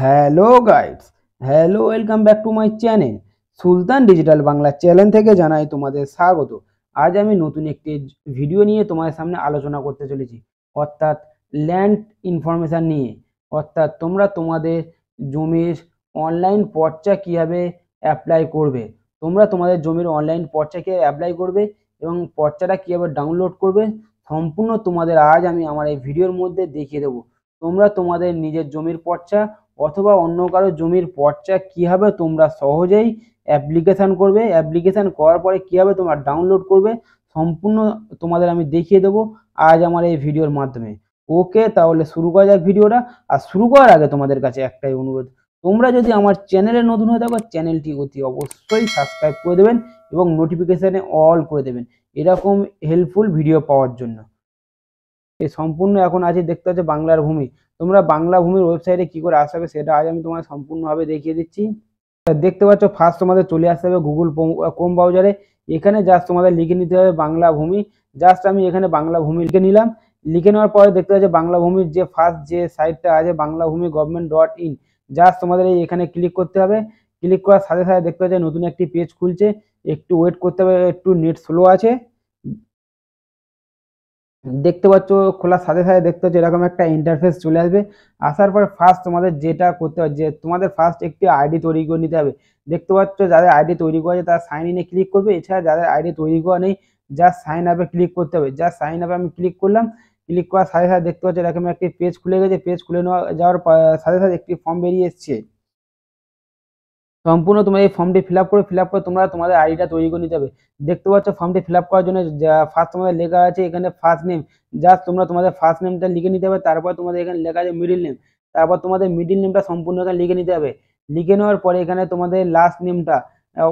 hello guys hello welcome back to my channel Sultan digital Bangla channel থেকে জানাই তোমাদের স্বাগত আজ আমি নতুন একটি ভিডিও নিয়ে তোমাদের সামনে আলোচনা করতে চলেছি অর্থাৎ ল্যান্ড ইনফরমেশান নিয়ে অর্থাৎ তোমরা তোমাদের জমির অনলাইন পর্চা কীভাবে অ্যাপ্লাই করবে তোমরা তোমাদের জমির অনলাইন পর্চা কীভাবে অ্যাপ্লাই করবে এবং পর্চাটা কীভাবে ডাউনলোড করবে সম্পূর্ণ তোমাদের আজ আমি আমার এই ভিডিওর মধ্যে দেখিয়ে দেবো তোমরা তোমাদের নিজের জমির পর্চা অথবা অন্য কারো জমির পর্চা কীভাবে তোমরা সহজেই অ্যাপ্লিকেশান করবে অ্যাপ্লিকেশান করার পরে কীভাবে তোমরা ডাউনলোড করবে সম্পূর্ণ তোমাদের আমি দেখিয়ে দেবো আজ আমার এই ভিডিওর মাধ্যমে ওকে তাহলে শুরু করা যাক ভিডিওটা আর শুরু করার আগে তোমাদের কাছে একটাই অনুরোধ তোমরা যদি আমার চ্যানেলে নতুন হয়ে থাকো চ্যানেলটি অতি অবশ্যই সাবস্ক্রাইব করে দেবেন এবং নোটিফিকেশানে অল করে দেবেন এরকম হেল্পফুল ভিডিও পাওয়ার জন্য এই সম্পূর্ণ এখন আছে দেখতে হচ্ছে বাংলার ভূমি তোমরা বাংলা ভূমির ওয়েবসাইটে কি করে আসবে সেটা আজ আমি তোমাদের সম্পূর্ণভাবে দেখিয়ে দিচ্ছি দেখতে পাচ্ছ ফার্স্ট তোমাদের চলে আসতে হবে গুগল কোম ব্রাউজারে এখানে জাস্ট তোমাদের লিখে নিতে হবে বাংলা ভূমি জাস্ট আমি এখানে বাংলা ভূমি লিখে নিলাম লিখে নেওয়ার পরে দেখতে পাচ্ছ বাংলা ভূমির যে ফার্স্ট যে সাইটটা আছে বাংলা ভূমি গভর্নমেন্ট ডট ইন জাস্ট তোমাদের এখানে ক্লিক করতে হবে ক্লিক করার সাথে সাথে দেখতে পাচ্ছ নতুন একটি পেজ খুলছে একটু ওয়েট করতে হবে একটু নেট স্লো আছে দেখতে পাচ্ছ খোলার সাথে সাথে দেখতে পাচ্ছ এরকম একটা ইন্টারফেস চলে আসবে আসার পর ফার্স্ট তোমাদের যেটা করতে হবে যে তোমাদের ফার্স্ট একটি আইডি তৈরি করে নিতে হবে দেখতে পাচ্ছ যাদের আইডি তৈরি করা আছে তারা সাইন ইনে ক্লিক করবে এছাড়া যাদের আইডি তৈরি করা নেই যা সাইন আপে ক্লিক করতে হবে যা সাইন আপে আমি ক্লিক করলাম ক্লিক করার সাথে সাথে দেখতে পাচ্ছ এরকম একটি পেজ খুলে গেছে পেজ খুলে নেওয়া যাওয়ার সাথে সাথে একটি ফর্ম বেরিয়ে এসছে সম্পূর্ণ তোমরা এই ফর্মটি ফিল করে ফিল করে তোমরা তোমাদের আইডিটা তৈরি করে নিতে হবে দেখতে পাচ্ছ ফর্মটি ফিল করার জন্য যা ফার্স্ট তোমাদের লেখা আছে এখানে ফার্স্ট নেম জাস্ট তোমরা তোমাদের ফার্স্ট নেমটা লিখে নিতে হবে তারপর তোমাদের এখানে লেখা আছে মিডিল নেম তারপর তোমাদের মিডিল নেমটা সম্পূর্ণ এখানে লিখে নিতে হবে লিখে নেওয়ার পরে এখানে তোমাদের লাস্ট নেমটা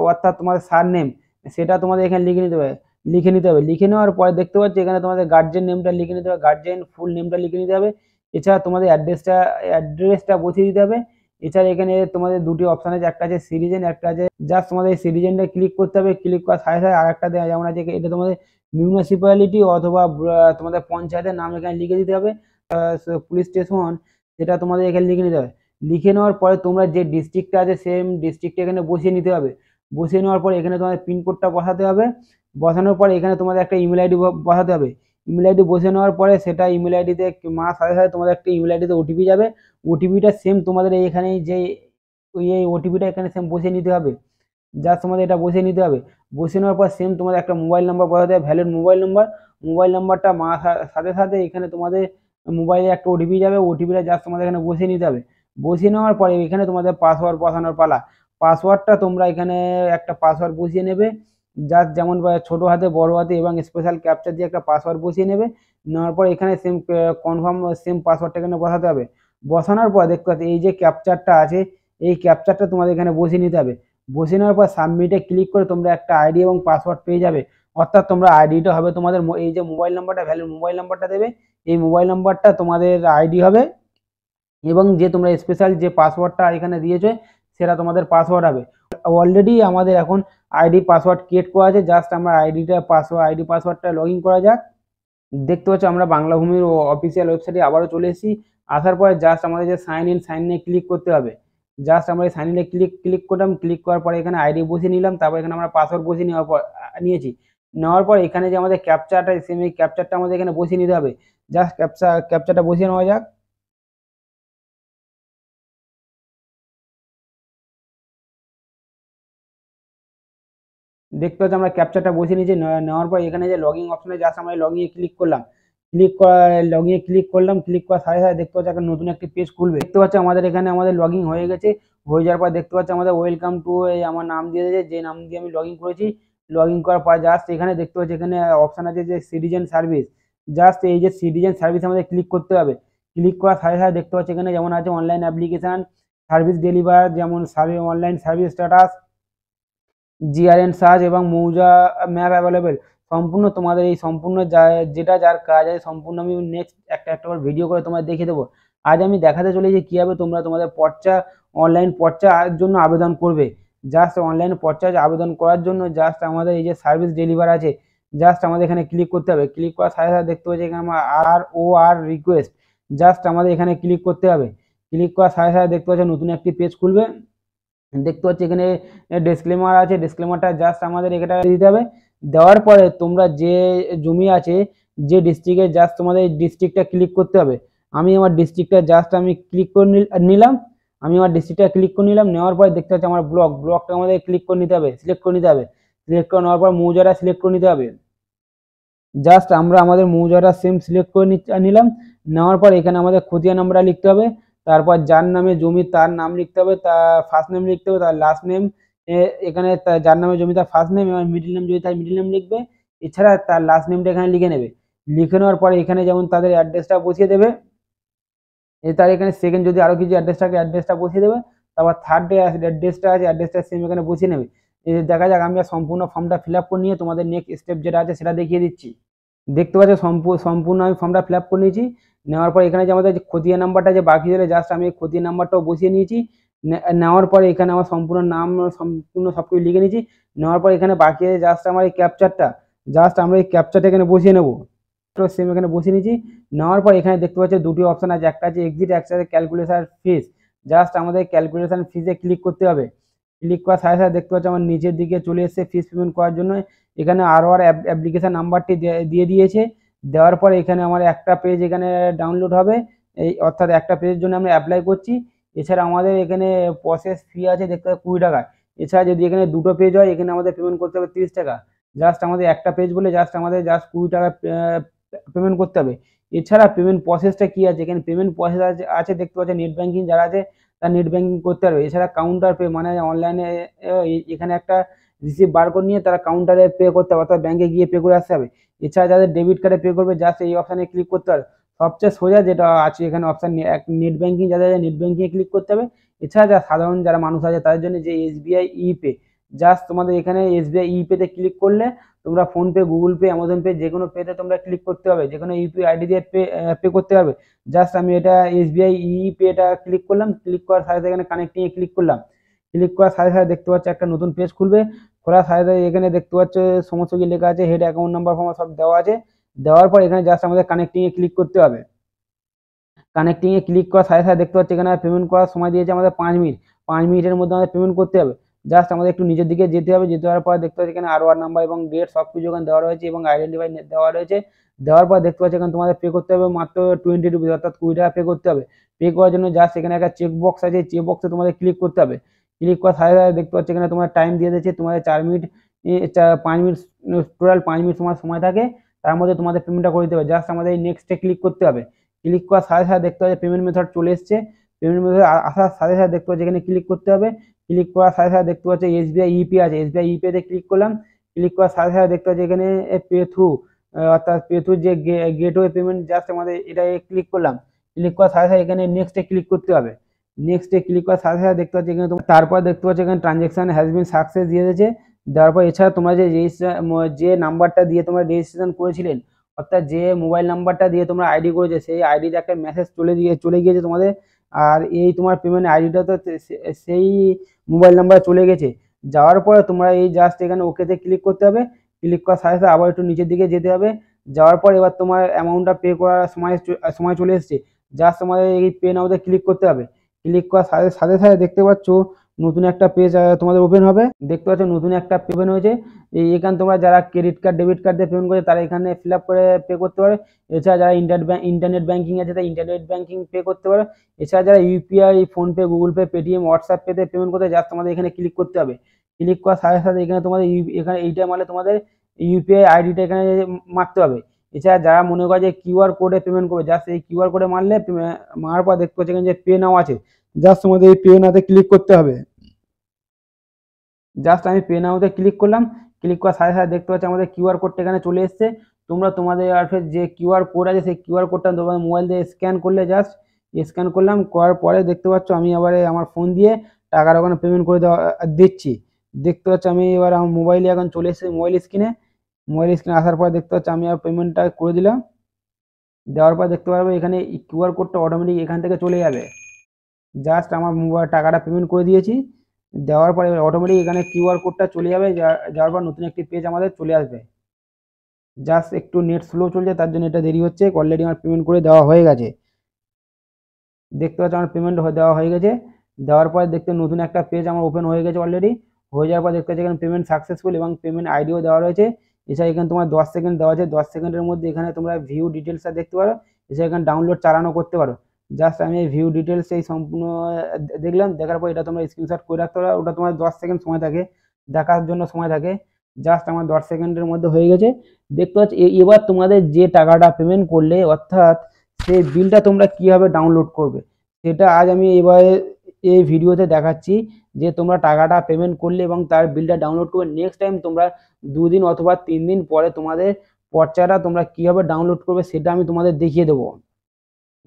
অর্থাৎ তোমাদের সার নেম সেটা তোমাদের এখানে লিখে নিতে হবে লিখে নিতে হবে লিখে নেওয়ার পরে দেখতে পাচ্ছ এখানে তোমাদের গার্জেন নেমটা লিখে নিতে হবে গার্জেন ফুল নেমটা লিখে নিতে হবে এছাড়া তোমাদের অ্যাড্রেসটা অ্যাড্রেসটা বসিয়ে দিতে হবে এছাড়া এখানে তোমাদের দুটি অপশান আছে একটা আছে সিরিজেন একটা আছে জাস্ট তোমাদের সিরিজেনটা ক্লিক করতে হবে ক্লিক করার সাথে সাথে আর একটা দেওয়া যেমন আছে এটা তোমাদের মিউনিসিপ্যালিটি অথবা তোমাদের পঞ্চায়েতের নাম এখানে লিখে দিতে হবে পুলিশ স্টেশন সেটা তোমাদের এখানে লিখে নিতে হবে লিখে নেওয়ার পরে তোমরা যে ডিস্ট্রিক্টটা আছে সেম ডিস্ট্রিক্টটা এখানে বসিয়ে নিতে হবে বসিয়ে নেওয়ার পর এখানে তোমাদের পিনকোডটা বসাতে হবে বসানোর পর এখানে তোমাদের একটা ইমেল আইডি বসাতে হবে ইমেল আইডি বসে নেওয়ার পরে সেটা ইমেল আইডিতে মাস সাথে সাথে তোমাদের একটা ইমেল আইডিতে ওটিপি যাবে ওটিপিটা সেম তোমাদের এইখানেই যে এই ওটিপিটা এখানে সেম বসিয়ে নিতে হবে যা তোমাদের এটা বসিয়ে নিতে হবে বসিয়ে নেওয়ার পর সেম তোমাদের একটা মোবাইল নাম্বার বসাতে দেয় ভ্যালিড মোবাইল নাম্বার মোবাইল নাম্বারটা মা সাথে সাথে এখানে তোমাদের মোবাইলে একটা ওটিপি যাবে ওটিপিটা যা তোমাদের এখানে বসিয়ে নিতে হবে বসিয়ে নেওয়ার পরে এখানে তোমাদের পাসওয়ার্ড বসানোর পালা পাসওয়ার্ডটা তোমরা এখানে একটা পাসওয়ার্ড বসিয়ে নেবে যার যেমন ছোটো হাতে বড় হাতে এবং স্পেশাল ক্যাপচার দিয়ে একটা পাসওয়ার্ড বসিয়ে নেবে নেওয়ার পর এখানে সেম কনফার্ম সেম পাসওয়ার্ডটা এখানে বসাতে হবে বসানোর পর দেখতে পাচ্ছি এই যে ক্যাপচারটা আছে এই ক্যাপচারটা তোমাদের এখানে বসিয়ে নিতে হবে বসিয়ে নেওয়ার পর সাবমিটে ক্লিক করে তোমরা একটা আইডি এবং পাসওয়ার্ড পেয়ে যাবে অর্থাৎ তোমরা আইডিটা হবে তোমাদের এই যে মোবাইল নাম্বারটা ভ্যালিড মোবাইল নাম্বারটা দেবে এই মোবাইল নাম্বারটা তোমাদের আইডি হবে এবং যে তোমরা স্পেশাল যে পাসওয়ার্ডটা এখানে দিয়েছো সেটা তোমাদের পাসওয়ার্ড হবে অলরেডি আমাদের এখন আইডি পাসওয়ার্ড ক্রিয়েট করা আছে জাস্ট আমরা আইডিটা পাসওয়ার্ড আইডি পাসওয়ার্ডটা লগ করা যাক দেখতে পাচ্ছ আমরা বাংলা ভূমির অফিসিয়াল ওয়েবসাইটে আবারও চলে এসেছি আসার পরে জাস্ট আমাদের যে সাইন ইন সাইন ইনে ক্লিক করতে হবে জাস্ট আমরা এই সাইন ইনে ক্লিক ক্লিক করলাম ক্লিক করার পরে এখানে আইডি বসে নিলাম তারপর এখানে আমরা পাসওয়ার্ড বসে নেওয়ার পর নিয়েছি নেওয়ার পর এখানে যে আমাদের ক্যাপচারটা সেম এই ক্যাপচারটা আমাদের এখানে বসিয়ে নিতে হবে জাস্ট ক্যাপচার ক্যাপচারটা বসিয়ে নেওয়া যাক দেখতে পাচ্ছি আমরা ক্যাপচারটা বসে নিয়েছি নেওয়ার পর এখানে যে লগিং অপশনে যা আমরা ইয়ে ক্লিক করলাম ক্লিক লগ ইয়ে ক্লিক করলাম ক্লিক করার সাথে সাথে দেখতে পাচ্ছি একটা নতুন একটি পেজ খুলবে দেখতে পাচ্ছি আমাদের এখানে আমাদের ইন হয়ে গেছে হয়ে যাওয়ার পর দেখতে পাচ্ছি আমাদের ওয়েলকাম টু আমার নাম দিয়ে দিয়েছে যে নাম দিয়ে আমি ইন করেছি ইন করার পর জাস্ট এখানে দেখতে পাচ্ছি এখানে অপশান আছে যে সিটিজেন সার্ভিস জাস্ট এই যে সিটিজেন সার্ভিস আমাদের ক্লিক করতে হবে ক্লিক করার সাথে সাথে দেখতে পাচ্ছি এখানে যেমন আছে অনলাইন অ্যাপ্লিকেশান সার্ভিস ডেলিভার যেমন service online service status GRN সাজ এবং মৌজা ম্যাপ অ্যাভেলেবেল সম্পূর্ণ তোমাদের এই সম্পূর্ণ যা যেটা যার কাজ আছে সম্পূর্ণ আমি নেক্সট একটা একটা করে ভিডিও করে তোমাদের দেখিয়ে দেবো আজ আমি দেখাতে যে কীভাবে তোমরা তোমাদের পর্চা অনলাইন পর্চার জন্য আবেদন করবে জাস্ট অনলাইন পর্চার আবেদন করার জন্য জাস্ট আমাদের এই যে সার্ভিস ডেলিভার আছে জাস্ট আমাদের এখানে ক্লিক করতে হবে ক্লিক করার সাথে সাথে দেখতে পাচ্ছি এখানে আমার আর ও আর রিকোয়েস্ট জাস্ট আমাদের এখানে ক্লিক করতে হবে ক্লিক করার সাথে সাথে দেখতে পাচ্ছি নতুন একটি পেজ খুলবে দেখতে পাচ্ছি এখানে ডিসক্লেমার আছে ডিসক্লেমারটা জাস্ট আমাদের এটা দিতে হবে দেওয়ার পরে তোমরা যে জমি আছে যে ডিস্ট্রিক্টে জাস্ট তোমাদের ডিস্ট্রিক্টটা ক্লিক করতে হবে আমি আমার ডিস্ট্রিক্টটা জাস্ট আমি ক্লিক করে নিলাম আমি আমার ডিস্ট্রিক্টটা ক্লিক করে নিলাম নেওয়ার পরে দেখতে পাচ্ছি আমার ব্লক ব্লকটা আমাদের ক্লিক করে নিতে হবে সিলেক্ট করে নিতে হবে সিলেক্ট করে নেওয়ার পর মৌজাটা সিলেক্ট করে নিতে হবে জাস্ট আমরা আমাদের মৌজাটা সেম সিলেক্ট করে নিলাম নেওয়ার পর এখানে আমাদের খতিয়ান নাম্বারটা লিখতে হবে তারপর যার নামে জমি তার নাম লিখতে হবে তার ফার্স্ট নেম লিখতে হবে তার লাস্ট নেম এখানে যার নামে জমি তার ফার্স্ট নেম এবং মিডিল নেম যদি তার মিডিল নেম লিখবে এছাড়া তার লাস্ট নেমটা এখানে লিখে নেবে লিখে নেওয়ার পরে এখানে যেমন তাদের অ্যাড্রেসটা বসিয়ে দেবে তার এখানে সেকেন্ড যদি আরও কিছু অ্যাড্রেস থাকে অ্যাড্রেসটা বসিয়ে দেবে তারপর থার্ড ডে অ্যাড্রেসটা আছে অ্যাড্রেসটা সেম এখানে বসিয়ে নেবে দেখা যাক আমি সম্পূর্ণ ফর্মটা ফিল আপ করে নিয়ে তোমাদের নেক্সট স্টেপ যেটা আছে সেটা দেখিয়ে দিচ্ছি দেখতে পাচ্ছ সম্পূর্ণ আমি ফর্মটা ফিল আপ করে নিয়েছি নেওয়ার পর এখানে যে আমাদের খতিয়া নাম্বারটা যে বাকি ছিল জাস্ট আমি খতিয়া নাম্বারটাও বসিয়ে নিয়েছি নেওয়ার পরে এখানে আমার সম্পূর্ণ নাম সম্পূর্ণ সব কিছু লিখে নিয়েছি নেওয়ার পর এখানে বাকি জাস্ট আমার এই ক্যাপচারটা জাস্ট আমরা এই ক্যাপচারটা এখানে বসিয়ে নেবো তো সেম এখানে বসিয়ে নিয়েছি নেওয়ার পর এখানে দেখতে পাচ্ছি দুটি অপশান আছে একটা আছে এক্সিট একটা আছে ক্যালকুলেশন ফিস জাস্ট আমাদের ক্যালকুলেশন ফিসে ক্লিক করতে হবে ক্লিক করার সাথে সাথে দেখতে পাচ্ছি আমার নিচের দিকে চলে এসেছে ফিস পেমেন্ট করার জন্য এখানে আরও আর অ্যাপ্লিকেশান নাম্বারটি দিয়ে দিয়েছে দেওয়ার পর এখানে আমার একটা পেজ এখানে ডাউনলোড হবে এই অর্থাৎ একটা পেজের জন্য আমরা অ্যাপ্লাই করছি এছাড়া আমাদের এখানে প্রসেস ফি আছে দেখতে হবে কুড়ি টাকা এছাড়া যদি এখানে দুটো পেজ হয় এখানে আমাদের পেমেন্ট করতে হবে তিরিশ টাকা জাস্ট আমাদের একটা পেজ বলে জাস্ট আমাদের জাস্ট কুড়ি টাকা পেমেন্ট করতে হবে এছাড়া পেমেন্ট প্রসেসটা কী আছে এখানে পেমেন্ট প্রসেস আছে আছে দেখতে পাচ্ছি নেট ব্যাঙ্কিং যারা আছে তার নেট ব্যাঙ্কিং করতে পারবে এছাড়া কাউন্টার পে মানে অনলাইনে এখানে একটা রিসিভ বার করে নিয়ে তারা কাউন্টারে পে করতে হবে অর্থাৎ ব্যাঙ্কে গিয়ে পে করে আসতে হবে এছাড়া যাদের ডেবিট কার্ডে পে করবে জাস্ট এই অপশানে ক্লিক করতে হবে সবচেয়ে সোজা যেটা আছে এখানে অপশান নেট ব্যাঙ্কিং যাদের নেট ব্যাঙ্কিংয়ে ক্লিক করতে হবে এছাড়া যা সাধারণ যারা মানুষ আছে তাদের জন্য যে এসবিআই ই পে জাস্ট তোমাদের এখানে এসবিআই ই পেতে ক্লিক করলে তোমরা PhonePe Google Pay Amazon Pay যে কোনো পেতে তোমরা ক্লিক করতে হবে যে কোনো ইউপিআই আইডি দিয়ে পে পে করতে পারবে জাস্ট আমি এটা এসবিআই ই পেটা ক্লিক করলাম ক্লিক করার সাথে সাথে এখানে কানেক্টিংয়ে ক্লিক করলাম ক্লিক করার সাথে সাথে দেখতে পাচ্ছি একটা নতুন পেজ খুলবে খোলা সাইডে এখানে দেখতে পাচ্ছ সমস্ত কি লেখা আছে হেড অ্যাকাউন্ট নাম্বার ফর্ম সব দেওয়া আছে দেওয়ার পর এখানে জাস্ট আমাদের কানেক্টিংয়ে ক্লিক করতে হবে কানেক্টিংয়ে ক্লিক করা সাথে সাথে দেখতে পাচ্ছি এখানে পেমেন্ট করার সময় দিয়েছে আমাদের পাঁচ মিনিট পাঁচ মিনিটের মধ্যে আমাদের পেমেন্ট করতে হবে জাস্ট আমাদের একটু নিজের দিকে যেতে হবে যেতে হওয়ার পর দেখতে পাচ্ছি এখানে আর নাম্বার এবং ডেট সব কিছু এখানে দেওয়া রয়েছে এবং আইডেন্টিফাই দেওয়া রয়েছে দেওয়ার পর দেখতে পাচ্ছি এখানে তোমাদের পে করতে হবে মাত্র টোয়েন্টি রুপি অর্থাৎ কুড়ি টাকা পে করতে হবে পে করার জন্য জাস্ট এখানে একটা চেক বক্স আছে চেক বক্সে তোমাদের ক্লিক করতে হবে ক্লিক e e করার সাথে সাথে দেখতে পাচ্ছ এখানে তোমার টাইম দিয়ে দিচ্ছে তোমাদের চার মিনিট পাঁচ মিনিট টোটাল পাঁচ মিনিট সময় সময় থাকে তার মধ্যে তোমাদের পেমেন্টটা করে দিতে হবে জাস্ট আমাদের নেক্সটে ক্লিক করতে হবে ক্লিক করার সাথে সাথে দেখতে পাচ্ছে পেমেন্ট মেথড চলে এসছে পেমেন্ট মেথড আসার সাথে সাথে দেখতে পাচ্ছি এখানে ক্লিক করতে হবে ক্লিক করার সাথে সাথে দেখতে পাচ্ছি এসবিআই ইপি আছে এসবিআই ইপিআইতে ক্লিক করলাম ক্লিক করার সাথে সাথে দেখতে পাচ্ছি এখানে পে থ্রু অর্থাৎ পে থ্রু যে গেটওয়ে পেমেন্ট জাস্ট আমাদের এটা ক্লিক করলাম ক্লিক করার সাথে সাথে এখানে নেক্সটে ক্লিক করতে হবে নেক্সটে ক্লিক করার সাথে সাথে দেখতে পাচ্ছি এখানে তারপর দেখতে পাচ্ছি এখানে ট্রানজ্যাকশান হ্যাজ বিন সাকসেস দিয়ে দিয়েছে দেওয়ার পর এছাড়া তোমরা যে যে নাম্বারটা দিয়ে তোমরা রেজিস্ট্রেশন করেছিলেন অর্থাৎ যে মোবাইল নাম্বারটা দিয়ে তোমরা আইডি করেছে সেই আইডিতে একটা মেসেজ চলে দিয়ে চলে গিয়েছে তোমাদের আর এই তোমার পেমেন্ট আইডিটা তো সেই মোবাইল নাম্বারে চলে গেছে যাওয়ার পরে তোমরা এই জাস্ট এখানে ওকেতে ক্লিক করতে হবে ক্লিক করার সাথে সাথে আবার একটু নিচের দিকে যেতে হবে যাওয়ার পর এবার তোমার অ্যামাউন্টটা পে করার সময় সময় চলে এসেছে জাস্ট তোমাদের এই পে নাওতে ক্লিক করতে হবে ক্লিক করার সাথে সাথে সাথে দেখতে পাচ্ছ নতুন একটা পেজ তোমাদের ওপেন হবে দেখতে পাচ্ছ নতুন একটা পেমেন্ট হয়েছে এখানে তোমরা যারা ক্রেডিট কার্ড ডেবিট কার্ড দিয়ে পেমেন্ট করে তারা এখানে ফিল করে পে করতে পারে এছাড়া যারা ইন্টার ব্যাঙ্ক ইন্টারনেট ব্যাঙ্কিং আছে তারা ইন্টারনেট ব্যাঙ্কিং পে করতে পারে এছাড়া যারা UPI PhonePe Google Pay Paytm WhatsApp পেতে পেমেন্ট করতে যা তোমাদের এখানে ক্লিক করতে হবে ক্লিক করার সাথে সাথে এখানে তোমাদের এখানে এইটা মানে তোমাদের ইউপিআই আইডিটা এখানে মারতে হবে এছাড়া যারা মনে করে যে কিউআর কোডে পেমেন্ট করবে জাস্ট এই কিউআর কোডে মারলে মারার পর দেখতে পাচ্ছেন যে পে নাও আছে জাস্ট তোমাদের এই পে নাতে ক্লিক করতে হবে জাস্ট আমি পে নাওতে ক্লিক করলাম ক্লিক করার সাথে সাথে দেখতে পাচ্ছি আমাদের কিউআর কোডটা এখানে চলে এসছে তোমরা তোমাদের আর যে কিউআর কোড আছে সেই কিউআর কোডটা তোমাদের মোবাইল দিয়ে স্ক্যান করলে জাস্ট স্ক্যান করলাম করার পরে দেখতে পাচ্ছ আমি এবারে আমার ফোন দিয়ে টাকার ওখানে পেমেন্ট করে দেওয়া দিচ্ছি দেখতে পাচ্ছ আমি এবার আমার মোবাইলে এখন চলে এসেছি মোবাইল স্ক্রিনে মোবাইল স্ক্রিনে আসার পর দেখতে পাচ্ছি আমি পেমেন্টটা করে দিলাম দেওয়ার পর দেখতে পারবে এখানে কিউআর কোডটা অটোমেটিক এখান থেকে চলে যাবে জাস্ট আমার মোবাইল টাকাটা পেমেন্ট করে দিয়েছি দেওয়ার পরে অটোমেটিক এখানে কিউআর কোডটা চলে যাবে যাওয়ার পর নতুন একটি পেজ আমাদের চলে আসবে জাস্ট একটু নেট স্লো চলছে তার জন্য এটা দেরি হচ্ছে অলরেডি আমার পেমেন্ট করে দেওয়া হয়ে গেছে দেখতে পাচ্ছি আমার পেমেন্ট দেওয়া হয়ে গেছে দেওয়ার পর দেখতে নতুন একটা পেজ আমার ওপেন হয়ে গেছে অলরেডি হয়ে যাওয়ার পর দেখতে পাচ্ছি এখানে পেমেন্ট সাকসেসফুল এবং পেমেন্ট আইডিও দেওয়া রয়েছে এছাড়া এখানে তোমার দশ সেকেন্ড দেওয়া আছে দশ সেকেন্ডের মধ্যে এখানে তোমরা ভিউ ডিটেলসটা দেখতে পারো এছাড়া এখানে ডাউনলোড চালানো করতে পারো জাস্ট আমি ভিউ ডিটেলস এই সম্পূর্ণ দেখলাম দেখার পর এটা তোমরা স্ক্রিনশট করে রাখতে পারো ওটা তোমার দশ সেকেন্ড সময় থাকে দেখার জন্য সময় থাকে জাস্ট আমার দশ সেকেন্ডের মধ্যে হয়ে গেছে দেখতে পাচ্ছ এবার তোমাদের যে টাকাটা পেমেন্ট করলে অর্থাৎ সেই বিলটা তোমরা কীভাবে ডাউনলোড করবে সেটা আজ আমি এবারে এই ভিডিওতে দেখাচ্ছি যে তোমরা টাকাটা পেমেন্ট করলে এবং তার বিলটা ডাউনলোড করবে নেক্সট টাইম তোমরা দুদিন অথবা তিন দিন পরে তোমাদের পর্চাটা তোমরা কীভাবে ডাউনলোড করবে সেটা আমি তোমাদের দেখিয়ে দেবো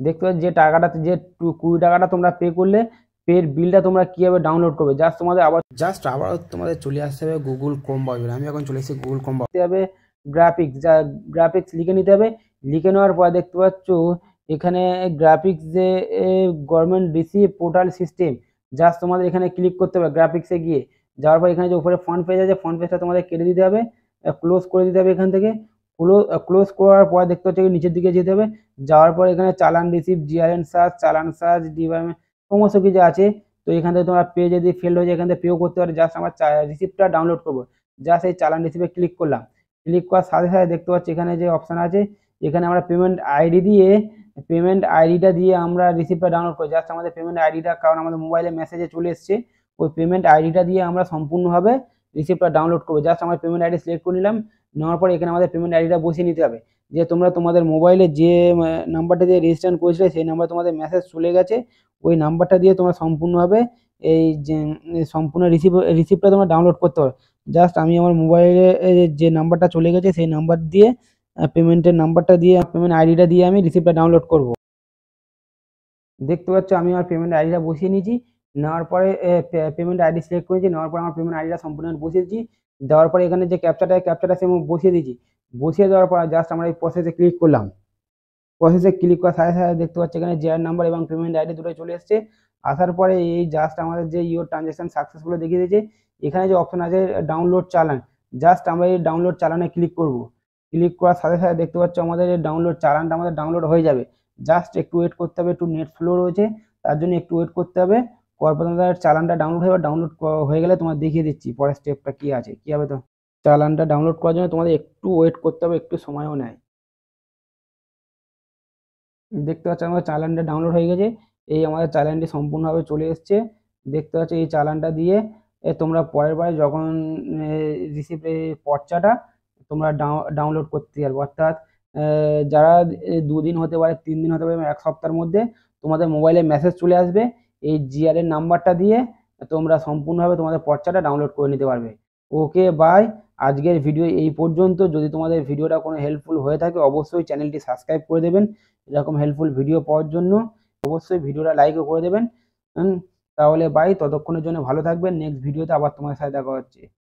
দেখতে পাচ্ছ যে টাকাটা যে কুড়ি টাকাটা তোমরা পে করলে পের বিলটা তোমরা কীভাবে ডাউনলোড করবে জাস্ট তোমাদের আবার জাস্ট আবার তোমাদের চলে আসতে হবে গুগল ক্রোম ব্রাউজার আমি এখন চলে এসেছি গুগল ক্রোম হবে গ্রাফিক্স যা গ্রাফিক্স লিখে নিতে হবে লিখে নেওয়ার পর দেখতে পাচ্ছ এখানে গ্রাফিক্স যে government DC portal system just তোমাদের এখানে ক্লিক করতে হবে গ্রাফিক্সে গিয়ে যাওয়ার পর এখানে যে উপরে ফ্রন্ট পেজ আছে ফ্রন্ট পেজটা তোমাদের কেটে দিতে হবে ক্লোজ করে দিতে হবে এখান থেকে ক্লোজ করার পর দেখতে হচ্ছে নিচের দিকে যেতে হবে যাওয়ার পর এখানে চালান রিসিভ জিআরএন সার্চ চালান সার্চ ডিপার্টমেন্ট সমস্ত কিছু আছে তো এখান থেকে তোমরা পে যদি ফেল হয়ে যায় এখান থেকে পেও করতে পারো জাস্ট আমার রিসিপ্টটা ডাউনলোড করবো জাস্ট এই চালান রিসিপে ক্লিক করলাম ক্লিক করার সাথে সাথে দেখতে পাচ্ছি এখানে যে অপশান আছে এখানে আমরা পেমেন্ট আইডি দিয়ে পেমেন্ট আইডিটা দিয়ে আমরা রিসিপ্টটা ডাউনলোড করি জাস্ট আমাদের পেমেন্ট আইডিটা কারণ আমাদের মোবাইলে মেসেজে চলে এসছে ওই পেমেন্ট আইডিটা দিয়ে আমরা সম্পূর্ণভাবে রিসিপ্টটা ডাউনলোড করবো জাস্ট আমার পেমেন্ট আইডি সিলেক্ট করে নিলাম নেওয়ার পর এখানে আমাদের পেমেন্ট আইডিটা বসিয়ে নিতে হবে যে তোমরা তোমাদের মোবাইলে যে নাম্বারটা দিয়ে রেজিস্ট্রেশন করেছিলে সেই নাম্বার তোমাদের মেসেজ চলে গেছে ওই নাম্বারটা দিয়ে তোমরা সম্পূর্ণভাবে এই যে সম্পূর্ণ রিসিপ রিসিপ্টটা তোমরা ডাউনলোড করতে পারো জাস্ট আমি আমার মোবাইলে যে নাম্বারটা চলে গেছে সেই নাম্বার দিয়ে পেমেন্টের নাম্বারটা দিয়ে পেমেন্ট আইডিটা দিয়ে আমি রিসিপ্টটা ডাউনলোড করব দেখতে পাচ্ছ আমি আমার পেমেন্ট আইডিটা বসিয়ে নিয়েছি নেওয়ার পরে পেমেন্ট আইডি সিলেক্ট করেছি নেওয়ার পরে আমার পেমেন্ট আইডিটা সম্পূর্ণ বসিয়েছি দেওয়ার পরে এখানে যে ক্যাপচাটা ক্যাপচাটা সে বসিয়ে দিয়েছি বসিয়ে দেওয়ার পর জাস্ট আমরা এই প্রসেসে ক্লিক করলাম প্রসেসে ক্লিক করার সাথে সাথে দেখতে পাচ্ছি এখানে জেআর নাম্বার এবং পেমেন্ট আইডি দুটোই চলে এসছে আসার পরে এই জাস্ট আমাদের যে ইওর ট্রানজ্যাকশান সাকসেসফুল দেখিয়ে দিয়েছে এখানে যে অপশন আছে ডাউনলোড চালান জাস্ট আমরা এই ডাউনলোড চালানে ক্লিক করব ক্লিক করার সাথে সাথে দেখতে পাচ্ছ আমাদের ডাউনলোড চালানটা আমাদের ডাউনলোড হয়ে যাবে জাস্ট একটু ওয়েট করতে হবে একটু নেট ফ্লো রয়েছে তার জন্য একটু ওয়েট করতে হবে পরপর তোমাদের চালানটা ডাউনলোড হয়ে ডাউনলোড হয়ে গেলে তোমার দেখিয়ে দিচ্ছি পরের স্টেপটা কী আছে কী হবে তো চালানটা ডাউনলোড করার জন্য তোমাদের একটু ওয়েট করতে হবে একটু সময়ও নেয় দেখতে পাচ্ছ আমাদের চালানটা ডাউনলোড হয়ে গেছে এই আমাদের চালানটি সম্পূর্ণভাবে চলে এসছে দেখতে পাচ্ছ এই চালানটা দিয়ে তোমরা পরের বারে যখন রিসিপ্ট পর্চাটা তোমরা ডাউনলোড করতে পারবে অর্থাৎ যারা দুদিন হতে পারে তিন দিন হতে পারে এক সপ্তাহের মধ্যে তোমাদের মোবাইলে মেসেজ চলে আসবে এই জিআরের নাম্বারটা দিয়ে তোমরা সম্পূর্ণভাবে তোমাদের পর্চাটা ডাউনলোড করে নিতে পারবে ওকে বাই আজকের ভিডিও এই পর্যন্ত যদি তোমাদের ভিডিওটা কোনো হেল্পফুল হয়ে থাকে অবশ্যই চ্যানেলটি সাবস্ক্রাইব করে দেবেন এরকম হেল্পফুল ভিডিও পাওয়ার জন্য অবশ্যই ভিডিওটা লাইকও করে দেবেন তাহলে বাই ততক্ষণের জন্য ভালো থাকবেন নেক্সট ভিডিওতে আবার তোমার সাথে দেখা হচ্ছে